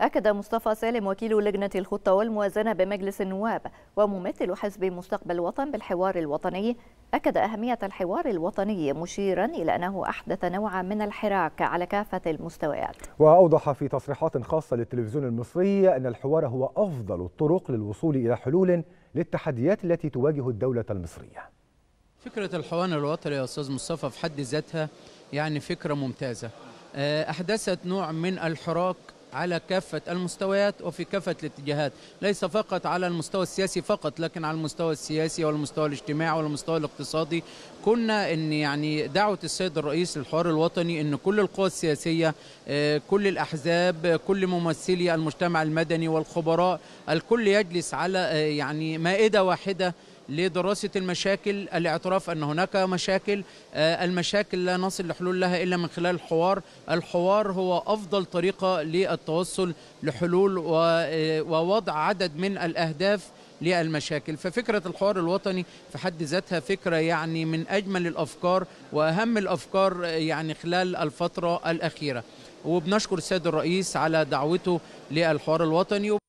أكد مصطفى سالم وكيل لجنة الخطة والموازنة بمجلس النواب وممثل حزب مستقبل الوطن بالحوار الوطني أكد أهمية الحوار الوطني مشيرا إلى أنه أحدث نوعا من الحراك على كافة المستويات وأوضح في تصريحات خاصة للتلفزيون المصري أن الحوار هو أفضل الطرق للوصول إلى حلول للتحديات التي تواجه الدولة المصرية فكرة الحوار الوطني يا أستاذ مصطفى في حد ذاتها يعني فكرة ممتازة آه، أحدثت نوع من الحراك على كافة المستويات وفي كافة الاتجاهات ليس فقط على المستوى السياسي فقط لكن على المستوى السياسي والمستوى الاجتماعي والمستوى الاقتصادي كنا ان يعني دعوه السيد الرئيس للحوار الوطني ان كل القوى السياسيه آه، كل الاحزاب آه، كل ممثلي المجتمع المدني والخبراء الكل يجلس على آه، يعني مائده واحده لدراسة المشاكل الاعتراف أن هناك مشاكل آه، المشاكل لا نصل لحلول لها إلا من خلال الحوار الحوار هو أفضل طريقة للتوصل لحلول آه، ووضع عدد من الأهداف للمشاكل ففكرة الحوار الوطني في حد ذاتها فكرة يعني من أجمل الأفكار وأهم الأفكار آه، يعني خلال الفترة الأخيرة وبنشكر السيد الرئيس على دعوته للحوار الوطني